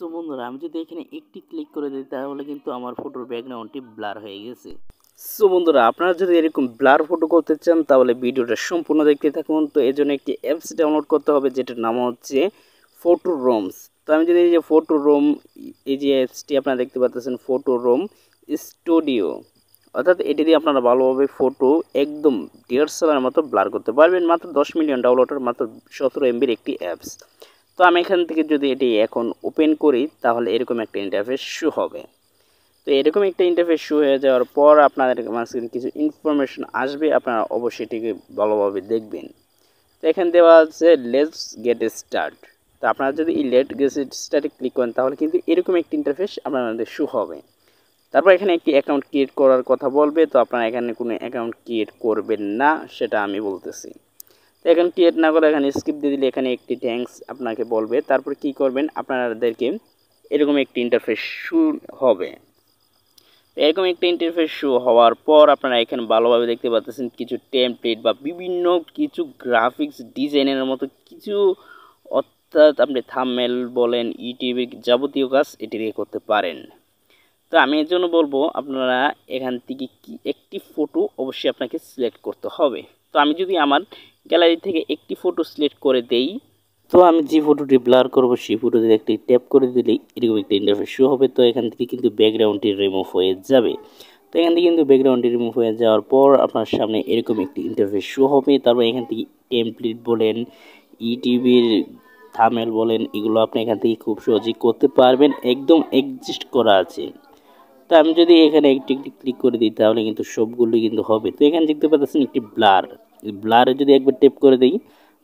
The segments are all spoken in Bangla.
সো বন্ধুরা আমি যদি এখানে একটি ক্লিক করে দিই তাহলে কিন্তু আমার ফটোর ব্যাকগ্রাউন্ডটি ব্লার হয়ে গেছে সো বন্ধুরা আপনারা যদি এরকম ব্লার ফটো করতে চান তাহলে ভিডিওটা সম্পূর্ণ দেখতে থাকুন তো এই জন্য একটি অ্যাপস ডাউনলোড করতে হবে যেটার নাম হচ্ছে ফটো রোমস তো আমি যদি এই যে ফটো রোম এই যে অ্যাপসটি আপনারা দেখতে পাচ্ছেন ফটো রোম স্টুডিও অর্থাৎ এটি দিয়ে আপনারা ভালোভাবে ফটো একদম ডিয়ার সেলার মতো ব্লার করতে পারবেন মাত্র দশ মিলিয়ন ডাউনলোডের মাত্র সতেরো এমবির একটি অ্যাপস তো আমি এখান থেকে যদি এটি এখন ওপেন করি তাহলে এরকম একটা ইন্টারফেস শু হবে তো এরকম একটা ইন্টারফেস শু হয়ে যাওয়ার পর আপনাদের মাঝখানে কিছু ইনফরমেশন আসবে আপনারা অবশ্যই এটিকে ভালোভাবে দেখবেন তো এখানে দেওয়া আছে লেটস গেট স্টার্ট তো আপনারা যদি এই লেট গেট স্টার্টে ক্লিক করেন তাহলে কিন্তু এরকম একটি ইন্টারফেস আপনাদের শু হবে তারপর এখানে একটি অ্যাকাউন্ট ক্রিয়েট করার কথা বলবে তো আপনারা এখানে কোনো অ্যাকাউন্ট ক্রিয়েট করবেন না সেটা আমি বলতেছি তো এখানে ক্রিয়েট না করে এখানে স্কিপ দিয়ে দিলে এখানে একটি থ্যাংকস আপনাকে বলবে তারপর কি করবেন আপনাদেরকে এরকম একটি ইন্টারফেস শু হবে এরকম একটি ইন্টারফেস শু হওয়ার পর আপনারা এখানে ভালোভাবে দেখতে পাচ্ছেন কিছু টেমপ্লেট বা বিভিন্ন কিছু গ্রাফিক্স ডিজাইনের মতো কিছু অর্থাৎ আপনি থামমেল বলেন ইউটিউবের যাবতীয় কাজ এটি দিয়ে করতে পারেন তো আমি এর জন্য বলবো আপনারা এখান থেকে কি একটি ফটো অবশ্যই আপনাকে সিলেক্ট করতে হবে তো আমি যদি আমার গ্যালারি থেকে একটি ফটো সিলেক্ট করে দেই তো আমি যে ফটোটি ব্লার করব সেই ফটোতে একটি ট্যাপ করে দিলে এরকম একটা ইন্টারফেস শো হবে তো এখান থেকে কিন্তু ব্যাকগ্রাউন্ডটি রিমুভ হয়ে যাবে তো এখান থেকে কিন্তু ব্যাকগ্রাউন্ডটি রিমুভ হয়ে যাওয়ার পর আপনার সামনে এরকম একটি ইন্টারফেস শো হবে তারপর এখান থেকে টেমপ্লেট বলেন ইটিভির e থামেল বলেন এগুলো আপনি এখান থেকে খুব সহজেই করতে পারবেন একদম এক্সিস্ট করা আছে তো আমি যদি এখানে একটি একটি ক্লিক করে দিই তাহলে কিন্তু সবগুলোই কিন্তু হবে তো এখানে দেখতে পাচ্ছেন একটি ব্লার ব্লারে যদি একবার টেপ করে দিই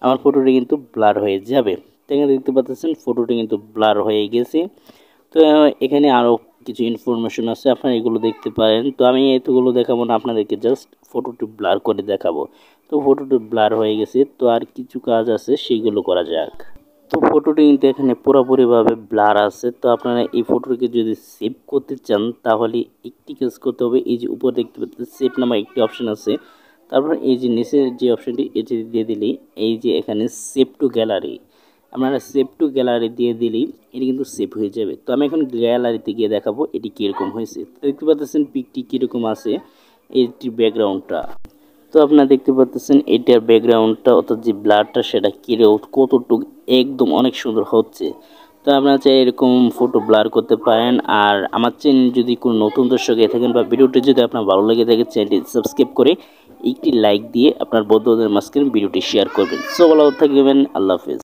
আমার ফটোটি কিন্তু ব্লার হয়ে যাবে তো এখানে দেখতে পাচ্ছেন ফটোটি কিন্তু ব্লার হয়ে গেছে তো এখানে আরও কিছু ইনফরমেশন আছে আপনারা এগুলো দেখতে পারেন তো আমি এতগুলো দেখাবো না আপনাদেরকে জাস্ট ফটোটি ব্লার করে দেখাবো তো ফটোটি ব্লার হয়ে গেছে তো আর কিছু কাজ আছে সেগুলো করা যাক তো ফটোটি কিন্তু এখানে পুরোপুরিভাবে ব্লার আছে তো আপনারা এই ফটোটিকে যদি সেভ করতে চান তাহলে একটি কাজ করতে হবে এই যে উপর দেখতে পাচ্ছেন সেভ নামে একটি অপশন আছে তারপর এই যে নিচের যে অপশনটি এটি দিয়ে দিলি এই যে এখানে সেভ টু গ্যালারি আপনারা সেভ টু গ্যালারি দিয়ে দিলেই এটি কিন্তু সেভ হয়ে যাবে তো আমি এখন গ্যালারিতে গিয়ে দেখাবো এটি কীরকম হয়েছে দেখতে পাচ্ছেন পিকটি কীরকম আছে এটির ব্যাকগ্রাউন্ডটা তো আপনারা দেখতে পাচ্ছেন এটার ব্যাকগ্রাউন্ডটা অর্থাৎ যে ব্লাডটা সেটা কেড়ে কতটুক একদম অনেক সুন্দর হচ্ছে তো আপনারা চাই এরকম ফটো ব্লার করতে পারেন আর আমার চ্যানেল যদি কোনো নতুন দর্শক থাকেন বা ভিডিওটি যদি আপনার ভালো লেগে থাকে চ্যানেলটি সাবস্ক্রাইব করে একটি লাইক দিয়ে আপনার বন্ধুদের মাঝখানে ভিডিওটি শেয়ার করবেন সো ভালো থাকবেন আল্লাহ হাফিজ